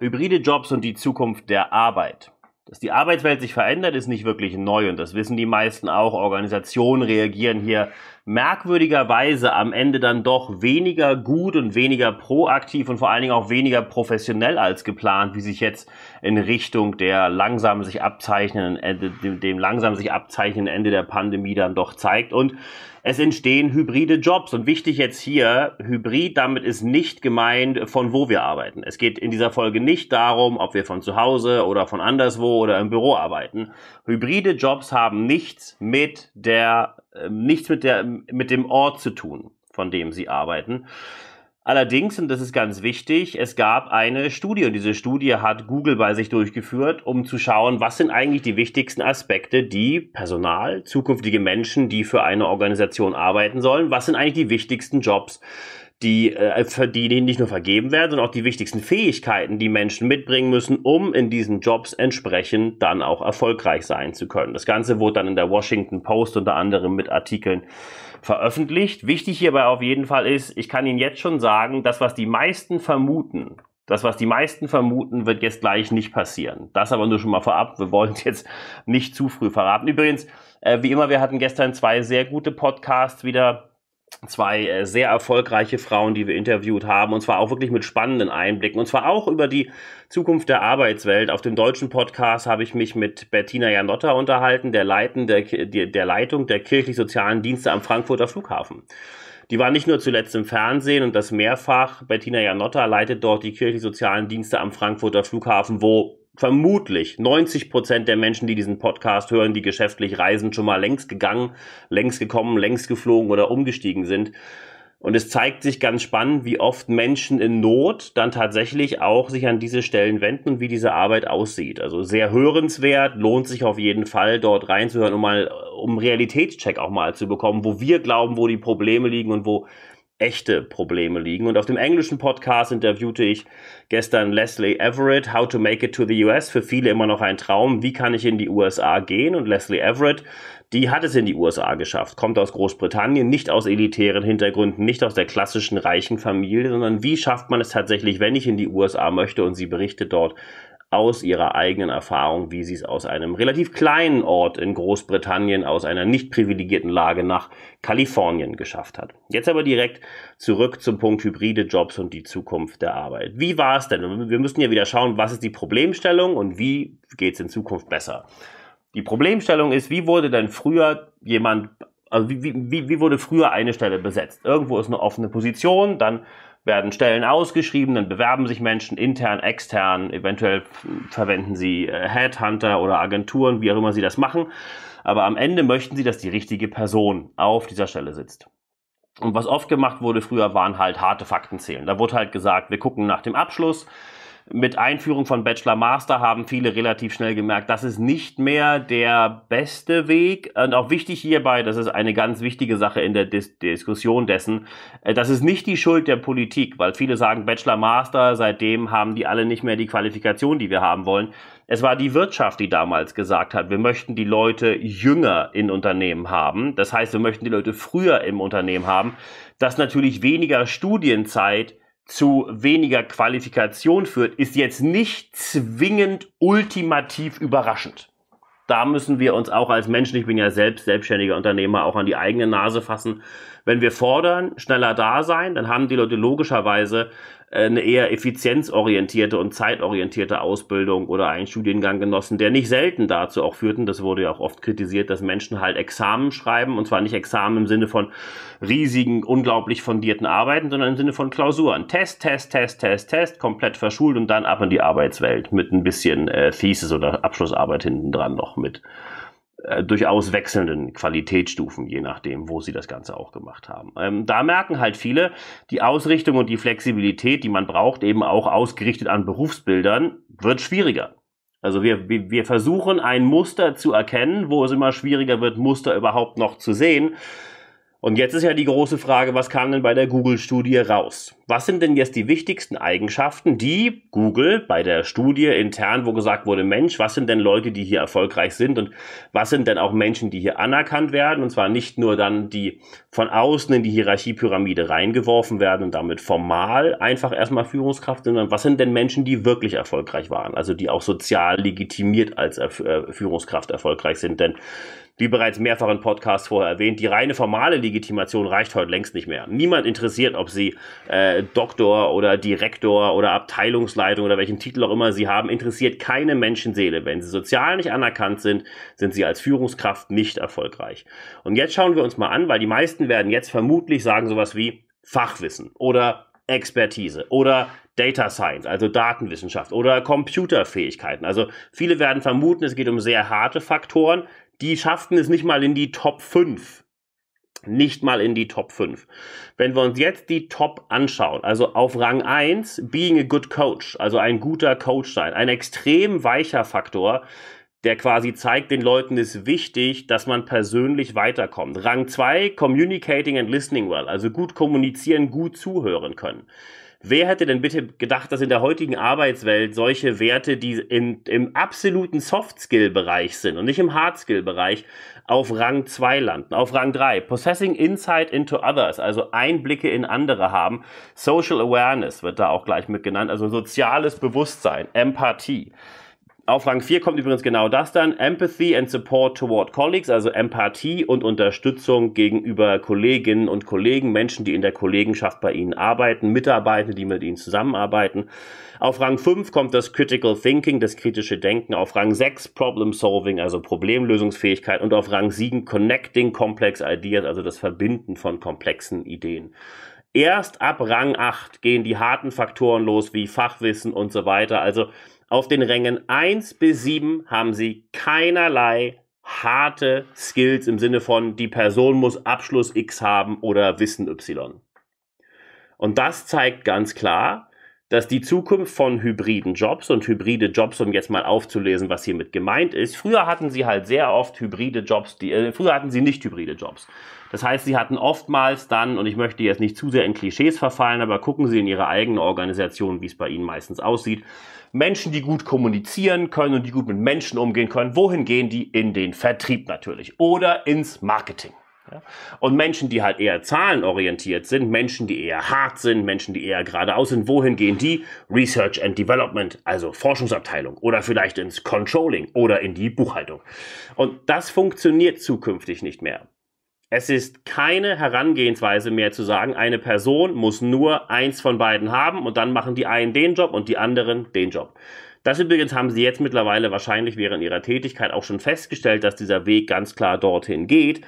Hybride Jobs und die Zukunft der Arbeit. Dass die Arbeitswelt sich verändert, ist nicht wirklich neu und das wissen die meisten auch. Organisationen reagieren hier merkwürdigerweise am Ende dann doch weniger gut und weniger proaktiv und vor allen Dingen auch weniger professionell als geplant, wie sich jetzt in Richtung der langsam sich abzeichnenden, äh, dem, dem langsam sich abzeichnenden Ende der Pandemie dann doch zeigt. Und es entstehen hybride Jobs. Und wichtig jetzt hier, hybrid, damit ist nicht gemeint, von wo wir arbeiten. Es geht in dieser Folge nicht darum, ob wir von zu Hause oder von anderswo oder im Büro arbeiten. Hybride Jobs haben nichts mit der, äh, nichts mit der, mit dem Ort zu tun, von dem sie arbeiten. Allerdings, und das ist ganz wichtig, es gab eine Studie und diese Studie hat Google bei sich durchgeführt, um zu schauen, was sind eigentlich die wichtigsten Aspekte, die Personal, zukünftige Menschen, die für eine Organisation arbeiten sollen, was sind eigentlich die wichtigsten Jobs die, äh, die nicht nur vergeben werden, sondern auch die wichtigsten Fähigkeiten, die Menschen mitbringen müssen, um in diesen Jobs entsprechend dann auch erfolgreich sein zu können. Das Ganze wurde dann in der Washington Post unter anderem mit Artikeln veröffentlicht. Wichtig hierbei auf jeden Fall ist, ich kann Ihnen jetzt schon sagen, das, was die meisten vermuten, das, was die meisten vermuten, wird jetzt gleich nicht passieren. Das aber nur schon mal vorab. Wir wollen es jetzt nicht zu früh verraten. Übrigens, äh, wie immer, wir hatten gestern zwei sehr gute Podcasts wieder zwei äh, sehr erfolgreiche Frauen, die wir interviewt haben, und zwar auch wirklich mit spannenden Einblicken, und zwar auch über die Zukunft der Arbeitswelt. Auf dem deutschen Podcast habe ich mich mit Bettina Janotta unterhalten, der, Leiten der, der Leitung der kirchlich-sozialen Dienste am Frankfurter Flughafen. Die war nicht nur zuletzt im Fernsehen und das mehrfach. Bettina Janotta leitet dort die kirchlich-sozialen Dienste am Frankfurter Flughafen, wo vermutlich 90 Prozent der Menschen, die diesen Podcast hören, die geschäftlich reisen, schon mal längst gegangen, längst gekommen, längst geflogen oder umgestiegen sind. Und es zeigt sich ganz spannend, wie oft Menschen in Not dann tatsächlich auch sich an diese Stellen wenden und wie diese Arbeit aussieht. Also sehr hörenswert, lohnt sich auf jeden Fall dort reinzuhören, um mal, um Realitätscheck auch mal zu bekommen, wo wir glauben, wo die Probleme liegen und wo echte Probleme liegen. Und auf dem englischen Podcast interviewte ich gestern Leslie Everett, How to Make It to the US, für viele immer noch ein Traum, wie kann ich in die USA gehen? Und Leslie Everett, die hat es in die USA geschafft, kommt aus Großbritannien, nicht aus elitären Hintergründen, nicht aus der klassischen reichen Familie, sondern wie schafft man es tatsächlich, wenn ich in die USA möchte? Und sie berichtet dort aus ihrer eigenen Erfahrung, wie sie es aus einem relativ kleinen Ort in Großbritannien, aus einer nicht privilegierten Lage nach Kalifornien geschafft hat. Jetzt aber direkt zurück zum Punkt hybride Jobs und die Zukunft der Arbeit. Wie war es denn? Wir müssen ja wieder schauen, was ist die Problemstellung und wie geht es in Zukunft besser. Die Problemstellung ist, wie wurde denn früher jemand also wie, wie, wie wurde früher eine Stelle besetzt? Irgendwo ist eine offene Position, dann werden Stellen ausgeschrieben, dann bewerben sich Menschen intern, extern, eventuell verwenden sie äh, Headhunter oder Agenturen, wie auch immer sie das machen. Aber am Ende möchten sie, dass die richtige Person auf dieser Stelle sitzt. Und was oft gemacht wurde früher, waren halt harte Fakten zählen. Da wurde halt gesagt, wir gucken nach dem Abschluss, mit Einführung von Bachelor Master haben viele relativ schnell gemerkt, das ist nicht mehr der beste Weg. Und auch wichtig hierbei, das ist eine ganz wichtige Sache in der Dis Diskussion dessen, äh, das ist nicht die Schuld der Politik, weil viele sagen, Bachelor Master, seitdem haben die alle nicht mehr die Qualifikation, die wir haben wollen. Es war die Wirtschaft, die damals gesagt hat, wir möchten die Leute jünger in Unternehmen haben. Das heißt, wir möchten die Leute früher im Unternehmen haben, dass natürlich weniger Studienzeit zu weniger Qualifikation führt, ist jetzt nicht zwingend ultimativ überraschend. Da müssen wir uns auch als Menschen, ich bin ja selbst selbstständiger Unternehmer, auch an die eigene Nase fassen. Wenn wir fordern, schneller da sein, dann haben die Leute logischerweise eine eher effizienzorientierte und zeitorientierte Ausbildung oder einen Studiengang genossen, der nicht selten dazu auch führten, das wurde ja auch oft kritisiert, dass Menschen halt Examen schreiben und zwar nicht Examen im Sinne von riesigen, unglaublich fundierten Arbeiten, sondern im Sinne von Klausuren. Test, Test, Test, Test, Test, komplett verschult und dann ab in die Arbeitswelt mit ein bisschen äh, Thesis oder Abschlussarbeit hinten dran noch mit. Äh, durchaus wechselnden Qualitätsstufen, je nachdem, wo sie das Ganze auch gemacht haben. Ähm, da merken halt viele die Ausrichtung und die Flexibilität, die man braucht, eben auch ausgerichtet an Berufsbildern, wird schwieriger. Also wir, wir, wir versuchen ein Muster zu erkennen, wo es immer schwieriger wird, Muster überhaupt noch zu sehen. Und jetzt ist ja die große Frage, was kam denn bei der Google-Studie raus? was sind denn jetzt die wichtigsten Eigenschaften, die Google bei der Studie intern, wo gesagt wurde, Mensch, was sind denn Leute, die hier erfolgreich sind und was sind denn auch Menschen, die hier anerkannt werden? Und zwar nicht nur dann, die von außen in die Hierarchiepyramide reingeworfen werden und damit formal einfach erstmal Führungskraft sind, sondern was sind denn Menschen, die wirklich erfolgreich waren? Also die auch sozial legitimiert als äh, Führungskraft erfolgreich sind. Denn wie bereits mehrfach in Podcasts vorher erwähnt, die reine formale Legitimation reicht heute längst nicht mehr. Niemand interessiert, ob sie äh, Doktor oder Direktor oder Abteilungsleitung oder welchen Titel auch immer sie haben, interessiert keine Menschenseele. Wenn sie sozial nicht anerkannt sind, sind sie als Führungskraft nicht erfolgreich. Und jetzt schauen wir uns mal an, weil die meisten werden jetzt vermutlich sagen sowas wie Fachwissen oder Expertise oder Data Science, also Datenwissenschaft oder Computerfähigkeiten. Also viele werden vermuten, es geht um sehr harte Faktoren. Die schafften es nicht mal in die Top 5 nicht mal in die Top 5. Wenn wir uns jetzt die Top anschauen, also auf Rang 1, being a good coach, also ein guter Coach sein, ein extrem weicher Faktor, der quasi zeigt den Leuten, ist wichtig, dass man persönlich weiterkommt. Rang 2, communicating and listening well, also gut kommunizieren, gut zuhören können. Wer hätte denn bitte gedacht, dass in der heutigen Arbeitswelt solche Werte, die in, im absoluten Soft-Skill-Bereich sind und nicht im Hard-Skill-Bereich, auf Rang 2 landen, auf Rang 3. Possessing Insight into Others, also Einblicke in andere haben. Social Awareness wird da auch gleich mit genannt, also soziales Bewusstsein, Empathie auf Rang 4 kommt übrigens genau das dann. Empathy and Support toward Colleagues, also Empathie und Unterstützung gegenüber Kolleginnen und Kollegen, Menschen, die in der Kollegenschaft bei Ihnen arbeiten, Mitarbeiter, die mit Ihnen zusammenarbeiten. Auf Rang 5 kommt das Critical Thinking, das kritische Denken. Auf Rang 6 Problem Solving, also Problemlösungsfähigkeit. Und auf Rang 7 Connecting Complex Ideas, also das Verbinden von komplexen Ideen. Erst ab Rang 8 gehen die harten Faktoren los, wie Fachwissen und so weiter. Also auf den Rängen 1 bis 7 haben sie keinerlei harte Skills im Sinne von, die Person muss Abschluss X haben oder Wissen Y. Und das zeigt ganz klar, dass die Zukunft von hybriden Jobs und hybride Jobs, um jetzt mal aufzulesen, was hiermit gemeint ist. Früher hatten sie halt sehr oft hybride Jobs, die, äh, früher hatten sie nicht hybride Jobs. Das heißt, sie hatten oftmals dann, und ich möchte jetzt nicht zu sehr in Klischees verfallen, aber gucken Sie in Ihre eigene Organisation, wie es bei Ihnen meistens aussieht. Menschen, die gut kommunizieren können und die gut mit Menschen umgehen können, wohin gehen die? In den Vertrieb natürlich oder ins Marketing. Und Menschen, die halt eher zahlenorientiert sind, Menschen, die eher hart sind, Menschen, die eher geradeaus sind, wohin gehen die? Research and Development, also Forschungsabteilung oder vielleicht ins Controlling oder in die Buchhaltung. Und das funktioniert zukünftig nicht mehr. Es ist keine Herangehensweise mehr zu sagen, eine Person muss nur eins von beiden haben und dann machen die einen den Job und die anderen den Job. Das übrigens haben sie jetzt mittlerweile wahrscheinlich während ihrer Tätigkeit auch schon festgestellt, dass dieser Weg ganz klar dorthin geht.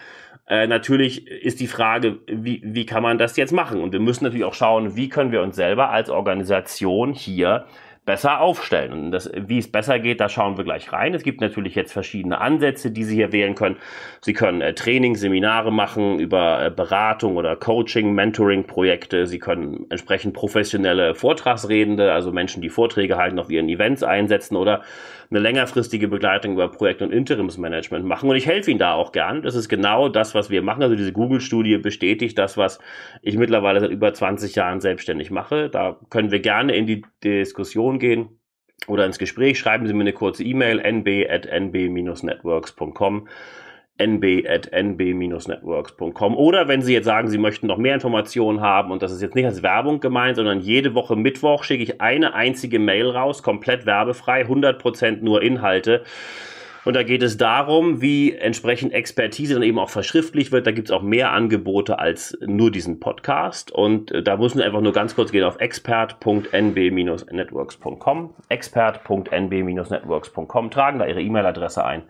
Äh, natürlich ist die Frage, wie, wie kann man das jetzt machen? Und wir müssen natürlich auch schauen, wie können wir uns selber als Organisation hier besser aufstellen. Und das, wie es besser geht, da schauen wir gleich rein. Es gibt natürlich jetzt verschiedene Ansätze, die Sie hier wählen können. Sie können äh, Trainings, Seminare machen über äh, Beratung oder Coaching, Mentoring-Projekte. Sie können entsprechend professionelle Vortragsredende, also Menschen, die Vorträge halten, auf ihren Events einsetzen oder eine längerfristige Begleitung über Projekt- und Interimsmanagement machen. Und ich helfe Ihnen da auch gern. Das ist genau das, was wir machen. Also diese Google-Studie bestätigt das, was ich mittlerweile seit über 20 Jahren selbstständig mache. Da können wir gerne in die Diskussion gehen oder ins Gespräch. Schreiben Sie mir eine kurze E-Mail nb networkscom nb.nb-networks.com. Oder wenn Sie jetzt sagen, Sie möchten noch mehr Informationen haben und das ist jetzt nicht als Werbung gemeint, sondern jede Woche Mittwoch schicke ich eine einzige Mail raus, komplett werbefrei, 100% nur Inhalte. Und da geht es darum, wie entsprechend Expertise dann eben auch verschriftlich wird. Da gibt es auch mehr Angebote als nur diesen Podcast. Und äh, da müssen Sie einfach nur ganz kurz gehen auf expert.nb-networks.com. Expert.nb-networks.com. Tragen da Ihre E-Mail-Adresse ein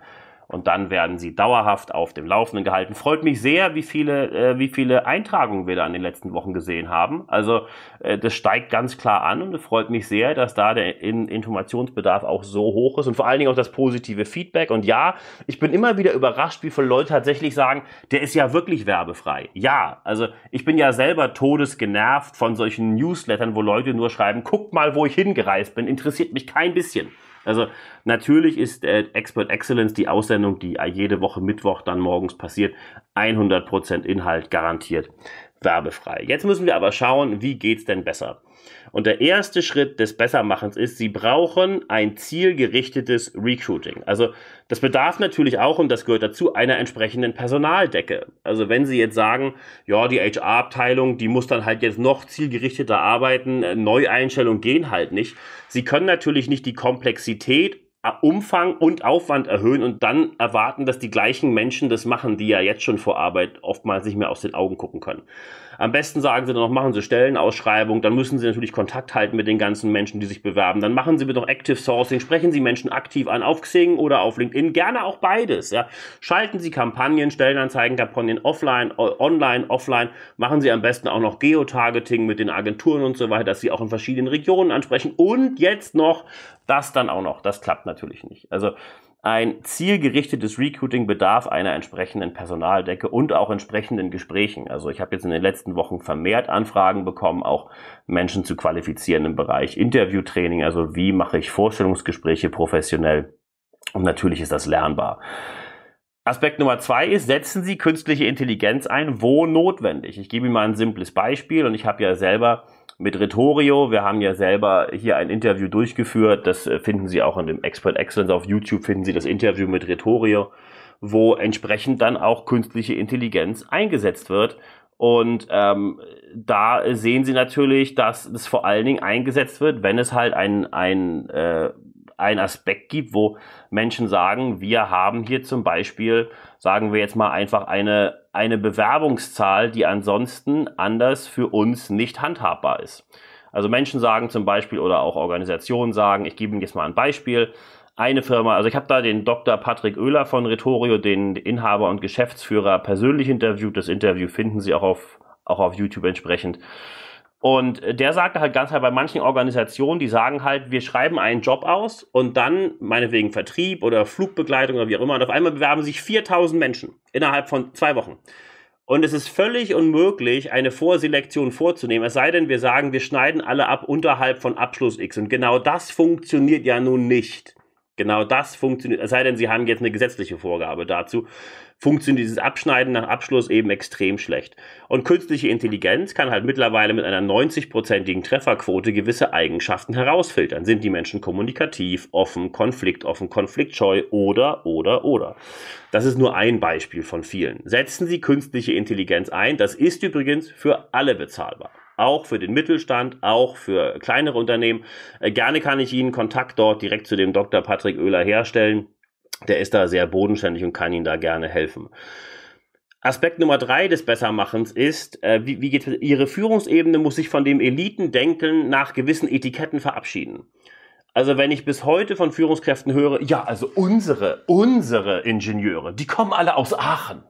und dann werden sie dauerhaft auf dem Laufenden gehalten. Freut mich sehr, wie viele, äh, wie viele Eintragungen wir da in den letzten Wochen gesehen haben. Also äh, das steigt ganz klar an und es freut mich sehr, dass da der in Informationsbedarf auch so hoch ist und vor allen Dingen auch das positive Feedback. Und ja, ich bin immer wieder überrascht, wie viele Leute tatsächlich sagen, der ist ja wirklich werbefrei. Ja, also ich bin ja selber todesgenervt von solchen Newslettern, wo Leute nur schreiben, guckt mal, wo ich hingereist bin, interessiert mich kein bisschen. Also natürlich ist äh, Expert Excellence die Aussendung, die äh, jede Woche Mittwoch dann morgens passiert, 100% Inhalt garantiert werbefrei. Jetzt müssen wir aber schauen, wie geht es denn besser? Und der erste Schritt des Bessermachens ist, sie brauchen ein zielgerichtetes Recruiting. Also das bedarf natürlich auch, und das gehört dazu, einer entsprechenden Personaldecke. Also wenn Sie jetzt sagen, ja, die HR-Abteilung, die muss dann halt jetzt noch zielgerichteter arbeiten, äh, Neueinstellungen gehen halt nicht. Sie können natürlich nicht die Komplexität äh, Umfang und Aufwand erhöhen und dann erwarten, dass die gleichen Menschen das machen, die ja jetzt schon vor Arbeit oftmals nicht mehr aus den Augen gucken können. Am besten sagen sie dann noch, machen sie Stellenausschreibung, dann müssen sie natürlich Kontakt halten mit den ganzen Menschen, die sich bewerben. Dann machen sie bitte noch Active Sourcing, sprechen sie Menschen aktiv an auf Xing oder auf LinkedIn, gerne auch beides. Ja. Schalten sie Kampagnen, Stellenanzeigen, Kampagnen offline, online, offline. Machen sie am besten auch noch Geotargeting mit den Agenturen und so weiter, dass sie auch in verschiedenen Regionen ansprechen. Und jetzt noch das dann auch noch. Das klappt natürlich nicht. Also ein zielgerichtetes Recruiting bedarf einer entsprechenden Personaldecke und auch entsprechenden Gesprächen. Also ich habe jetzt in den letzten Wochen vermehrt Anfragen bekommen, auch Menschen zu qualifizieren im Bereich Interviewtraining, also wie mache ich Vorstellungsgespräche professionell. Und natürlich ist das lernbar. Aspekt Nummer zwei ist, setzen Sie künstliche Intelligenz ein, wo notwendig. Ich gebe Ihnen mal ein simples Beispiel und ich habe ja selber mit Retorio. Wir haben ja selber hier ein Interview durchgeführt. Das äh, finden Sie auch in dem Expert Excellence auf YouTube, finden Sie das Interview mit Retorio, wo entsprechend dann auch künstliche Intelligenz eingesetzt wird. Und ähm, da sehen Sie natürlich, dass es vor allen Dingen eingesetzt wird, wenn es halt ein, ein äh, einen Aspekt gibt, wo Menschen sagen, wir haben hier zum Beispiel, sagen wir jetzt mal einfach eine, eine Bewerbungszahl, die ansonsten anders für uns nicht handhabbar ist. Also Menschen sagen zum Beispiel oder auch Organisationen sagen, ich gebe Ihnen jetzt mal ein Beispiel, eine Firma, also ich habe da den Dr. Patrick Oehler von Retorio, den Inhaber und Geschäftsführer, persönlich interviewt. Das Interview finden Sie auch auf, auch auf YouTube entsprechend. Und äh, der sagte halt ganz halt bei manchen Organisationen, die sagen halt, wir schreiben einen Job aus und dann, meinetwegen Vertrieb oder Flugbegleitung oder wie auch immer, und auf einmal bewerben sich 4000 Menschen innerhalb von zwei Wochen. Und es ist völlig unmöglich, eine Vorselektion vorzunehmen, es sei denn, wir sagen, wir schneiden alle ab unterhalb von Abschluss X. Und genau das funktioniert ja nun nicht. Genau das funktioniert, es sei denn, sie haben jetzt eine gesetzliche Vorgabe dazu, funktioniert dieses Abschneiden nach Abschluss eben extrem schlecht. Und künstliche Intelligenz kann halt mittlerweile mit einer 90-prozentigen Trefferquote gewisse Eigenschaften herausfiltern. Sind die Menschen kommunikativ, offen, konfliktoffen, konfliktscheu oder, oder, oder. Das ist nur ein Beispiel von vielen. Setzen Sie künstliche Intelligenz ein, das ist übrigens für alle bezahlbar auch für den Mittelstand, auch für kleinere Unternehmen. Äh, gerne kann ich Ihnen Kontakt dort direkt zu dem Dr. Patrick Oehler herstellen. Der ist da sehr bodenständig und kann Ihnen da gerne helfen. Aspekt Nummer drei des Bessermachens ist, äh, wie, wie geht Ihre Führungsebene muss sich von dem Elitendenken nach gewissen Etiketten verabschieden. Also wenn ich bis heute von Führungskräften höre, ja, also unsere, unsere Ingenieure, die kommen alle aus Aachen.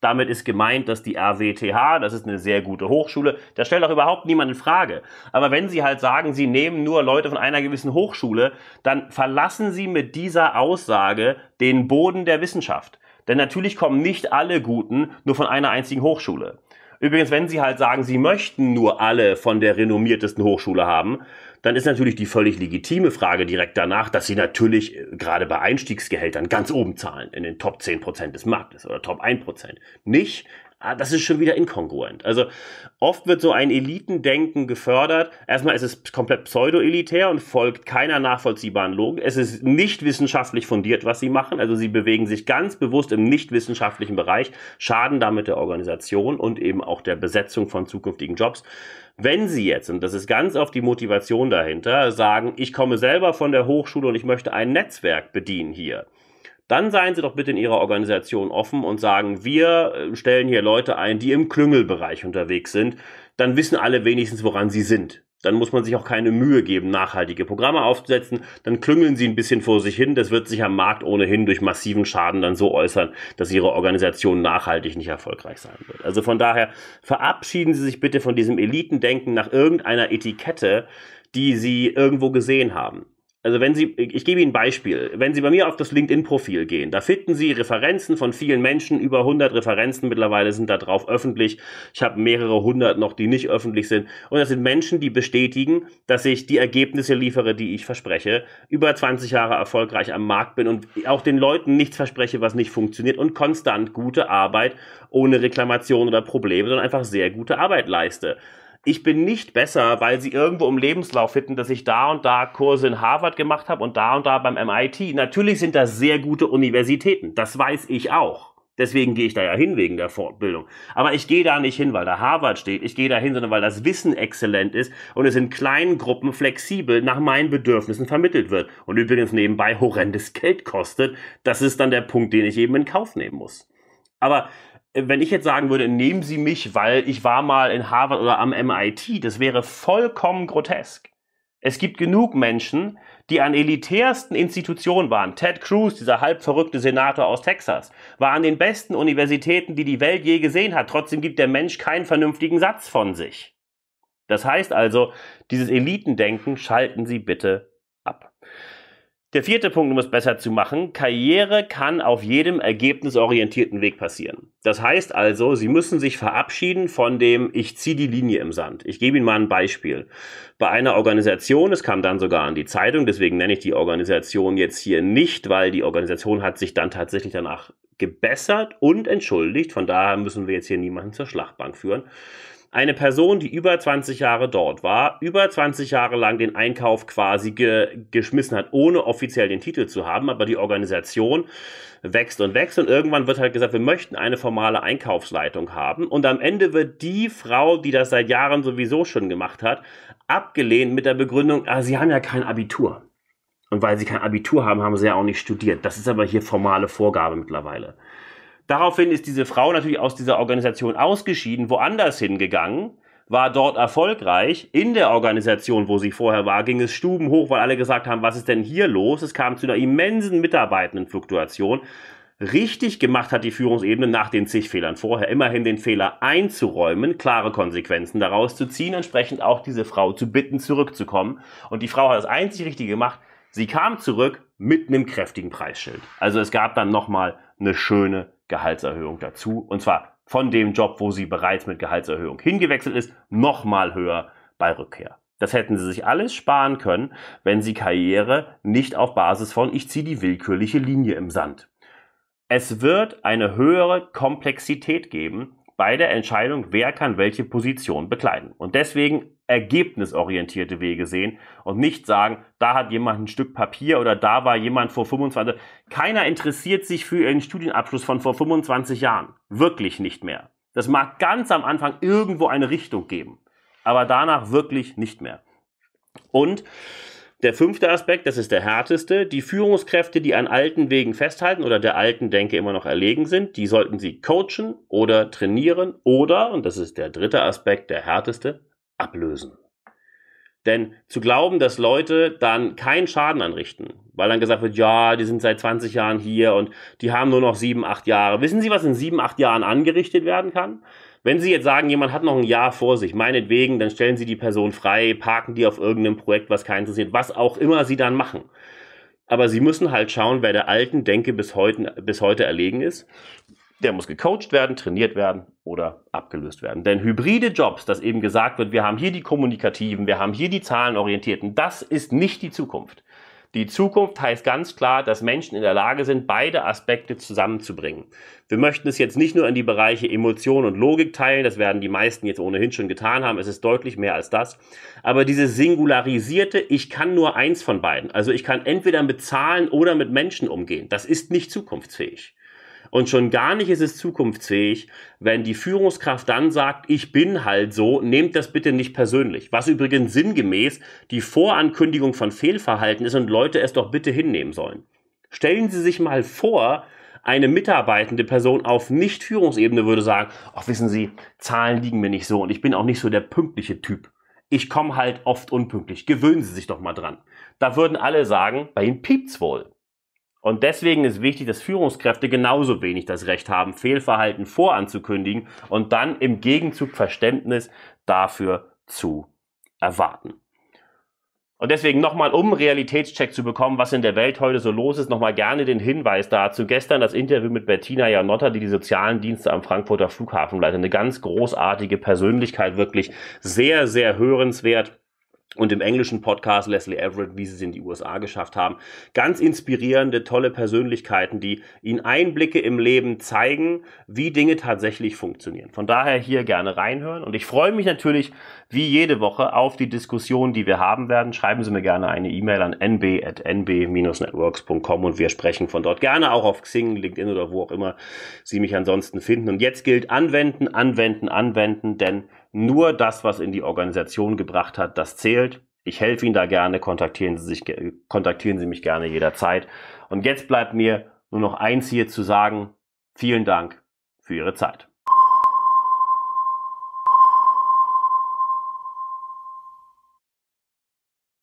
Damit ist gemeint, dass die RWTH, das ist eine sehr gute Hochschule, das stellt auch überhaupt niemand in Frage. Aber wenn Sie halt sagen, Sie nehmen nur Leute von einer gewissen Hochschule, dann verlassen Sie mit dieser Aussage den Boden der Wissenschaft. Denn natürlich kommen nicht alle Guten nur von einer einzigen Hochschule. Übrigens, wenn Sie halt sagen, Sie möchten nur alle von der renommiertesten Hochschule haben, dann ist natürlich die völlig legitime Frage direkt danach, dass sie natürlich äh, gerade bei Einstiegsgehältern ganz oben zahlen, in den Top 10% des Marktes oder Top 1%. Nicht, Ah, das ist schon wieder inkongruent. Also oft wird so ein Elitendenken gefördert. Erstmal ist es komplett pseudo-elitär und folgt keiner nachvollziehbaren Logik. Es ist nicht wissenschaftlich fundiert, was sie machen. Also sie bewegen sich ganz bewusst im nicht wissenschaftlichen Bereich, schaden damit der Organisation und eben auch der Besetzung von zukünftigen Jobs. Wenn sie jetzt, und das ist ganz oft die Motivation dahinter, sagen, ich komme selber von der Hochschule und ich möchte ein Netzwerk bedienen hier, dann seien Sie doch bitte in Ihrer Organisation offen und sagen, wir äh, stellen hier Leute ein, die im Klüngelbereich unterwegs sind. Dann wissen alle wenigstens, woran sie sind. Dann muss man sich auch keine Mühe geben, nachhaltige Programme aufzusetzen. Dann klüngeln sie ein bisschen vor sich hin. Das wird sich am Markt ohnehin durch massiven Schaden dann so äußern, dass ihre Organisation nachhaltig nicht erfolgreich sein wird. Also von daher verabschieden Sie sich bitte von diesem Elitendenken nach irgendeiner Etikette, die Sie irgendwo gesehen haben also wenn Sie, ich gebe Ihnen ein Beispiel, wenn Sie bei mir auf das LinkedIn-Profil gehen, da finden Sie Referenzen von vielen Menschen, über 100 Referenzen mittlerweile sind da drauf öffentlich. Ich habe mehrere hundert noch, die nicht öffentlich sind. Und das sind Menschen, die bestätigen, dass ich die Ergebnisse liefere, die ich verspreche, über 20 Jahre erfolgreich am Markt bin und auch den Leuten nichts verspreche, was nicht funktioniert und konstant gute Arbeit ohne Reklamation oder Probleme, sondern einfach sehr gute Arbeit leiste ich bin nicht besser, weil sie irgendwo im Lebenslauf finden, dass ich da und da Kurse in Harvard gemacht habe und da und da beim MIT. Natürlich sind das sehr gute Universitäten. Das weiß ich auch. Deswegen gehe ich da ja hin wegen der Fortbildung. Aber ich gehe da nicht hin, weil da Harvard steht. Ich gehe da hin, sondern weil das Wissen exzellent ist und es in kleinen Gruppen flexibel nach meinen Bedürfnissen vermittelt wird. Und übrigens nebenbei horrendes Geld kostet. Das ist dann der Punkt, den ich eben in Kauf nehmen muss. Aber wenn ich jetzt sagen würde, nehmen Sie mich, weil ich war mal in Harvard oder am MIT, das wäre vollkommen grotesk. Es gibt genug Menschen, die an elitärsten Institutionen waren. Ted Cruz, dieser halbverrückte Senator aus Texas, war an den besten Universitäten, die die Welt je gesehen hat. Trotzdem gibt der Mensch keinen vernünftigen Satz von sich. Das heißt also, dieses Elitendenken schalten Sie bitte ab. Der vierte Punkt, um es besser zu machen, Karriere kann auf jedem ergebnisorientierten Weg passieren. Das heißt also, Sie müssen sich verabschieden von dem Ich ziehe die Linie im Sand. Ich gebe Ihnen mal ein Beispiel. Bei einer Organisation, es kam dann sogar an die Zeitung, deswegen nenne ich die Organisation jetzt hier nicht, weil die Organisation hat sich dann tatsächlich danach gebessert und entschuldigt. Von daher müssen wir jetzt hier niemanden zur Schlachtbank führen eine Person, die über 20 Jahre dort war, über 20 Jahre lang den Einkauf quasi ge geschmissen hat, ohne offiziell den Titel zu haben, aber die Organisation wächst und wächst und irgendwann wird halt gesagt, wir möchten eine formale Einkaufsleitung haben und am Ende wird die Frau, die das seit Jahren sowieso schon gemacht hat, abgelehnt mit der Begründung, ah, sie haben ja kein Abitur. Und weil sie kein Abitur haben, haben sie ja auch nicht studiert. Das ist aber hier formale Vorgabe mittlerweile. Daraufhin ist diese Frau natürlich aus dieser Organisation ausgeschieden, woanders hingegangen, war dort erfolgreich. In der Organisation, wo sie vorher war, ging es Stuben hoch, weil alle gesagt haben, was ist denn hier los? Es kam zu einer immensen Mitarbeitendenfluktuation. Richtig gemacht hat die Führungsebene nach den zig Fehlern vorher immerhin den Fehler einzuräumen, klare Konsequenzen daraus zu ziehen, entsprechend auch diese Frau zu bitten, zurückzukommen. Und die Frau hat das einzig Richtige gemacht. Sie kam zurück mit einem kräftigen Preisschild. Also es gab dann nochmal eine schöne Gehaltserhöhung dazu. Und zwar von dem Job, wo sie bereits mit Gehaltserhöhung hingewechselt ist, nochmal höher bei Rückkehr. Das hätten sie sich alles sparen können, wenn sie Karriere nicht auf Basis von ich ziehe die willkürliche Linie im Sand. Es wird eine höhere Komplexität geben, bei der Entscheidung, wer kann welche Position bekleiden. Und deswegen ergebnisorientierte Wege sehen und nicht sagen, da hat jemand ein Stück Papier oder da war jemand vor 25. Keiner interessiert sich für einen Studienabschluss von vor 25 Jahren. Wirklich nicht mehr. Das mag ganz am Anfang irgendwo eine Richtung geben, aber danach wirklich nicht mehr. Und der fünfte Aspekt, das ist der härteste, die Führungskräfte, die an alten Wegen festhalten oder der alten Denke immer noch erlegen sind, die sollten sie coachen oder trainieren oder, und das ist der dritte Aspekt, der härteste, ablösen. Denn zu glauben, dass Leute dann keinen Schaden anrichten, weil dann gesagt wird, ja, die sind seit 20 Jahren hier und die haben nur noch sieben, acht Jahre. Wissen Sie, was in sieben, acht Jahren angerichtet werden kann? Wenn Sie jetzt sagen, jemand hat noch ein Jahr vor sich, meinetwegen, dann stellen Sie die Person frei, parken die auf irgendeinem Projekt, was keinen interessiert, was auch immer Sie dann machen. Aber Sie müssen halt schauen, wer der alten Denke bis heute, bis heute erlegen ist. Der muss gecoacht werden, trainiert werden oder abgelöst werden. Denn hybride Jobs, dass eben gesagt wird, wir haben hier die kommunikativen, wir haben hier die zahlenorientierten, das ist nicht die Zukunft. Die Zukunft heißt ganz klar, dass Menschen in der Lage sind, beide Aspekte zusammenzubringen. Wir möchten es jetzt nicht nur in die Bereiche Emotion und Logik teilen, das werden die meisten jetzt ohnehin schon getan haben, es ist deutlich mehr als das, aber diese singularisierte, ich kann nur eins von beiden, also ich kann entweder mit Zahlen oder mit Menschen umgehen, das ist nicht zukunftsfähig. Und schon gar nicht ist es zukunftsfähig, wenn die Führungskraft dann sagt, ich bin halt so, nehmt das bitte nicht persönlich. Was übrigens sinngemäß die Vorankündigung von Fehlverhalten ist und Leute es doch bitte hinnehmen sollen. Stellen Sie sich mal vor, eine mitarbeitende Person auf Nicht-Führungsebene würde sagen, ach wissen Sie, Zahlen liegen mir nicht so und ich bin auch nicht so der pünktliche Typ. Ich komme halt oft unpünktlich. Gewöhnen Sie sich doch mal dran. Da würden alle sagen, bei Ihnen piept's wohl. Und deswegen ist wichtig, dass Führungskräfte genauso wenig das Recht haben, Fehlverhalten voranzukündigen und dann im Gegenzug Verständnis dafür zu erwarten. Und deswegen nochmal, um Realitätscheck zu bekommen, was in der Welt heute so los ist, nochmal gerne den Hinweis dazu. Gestern das Interview mit Bettina Janotta, die die sozialen Dienste am Frankfurter Flughafen leitet. Eine ganz großartige Persönlichkeit, wirklich sehr, sehr hörenswert und im englischen Podcast Leslie Everett, wie sie es in die USA geschafft haben. Ganz inspirierende, tolle Persönlichkeiten, die ihnen Einblicke im Leben zeigen, wie Dinge tatsächlich funktionieren. Von daher hier gerne reinhören. Und ich freue mich natürlich wie jede Woche auf die Diskussion, die wir haben werden. Schreiben Sie mir gerne eine E-Mail an nb.nb-networks.com und wir sprechen von dort gerne auch auf Xing, LinkedIn oder wo auch immer Sie mich ansonsten finden. Und jetzt gilt anwenden, anwenden, anwenden, denn nur das, was in die Organisation gebracht hat, das zählt. Ich helfe Ihnen da gerne, kontaktieren Sie, sich, kontaktieren Sie mich gerne jederzeit. Und jetzt bleibt mir nur noch eins hier zu sagen. Vielen Dank für Ihre Zeit.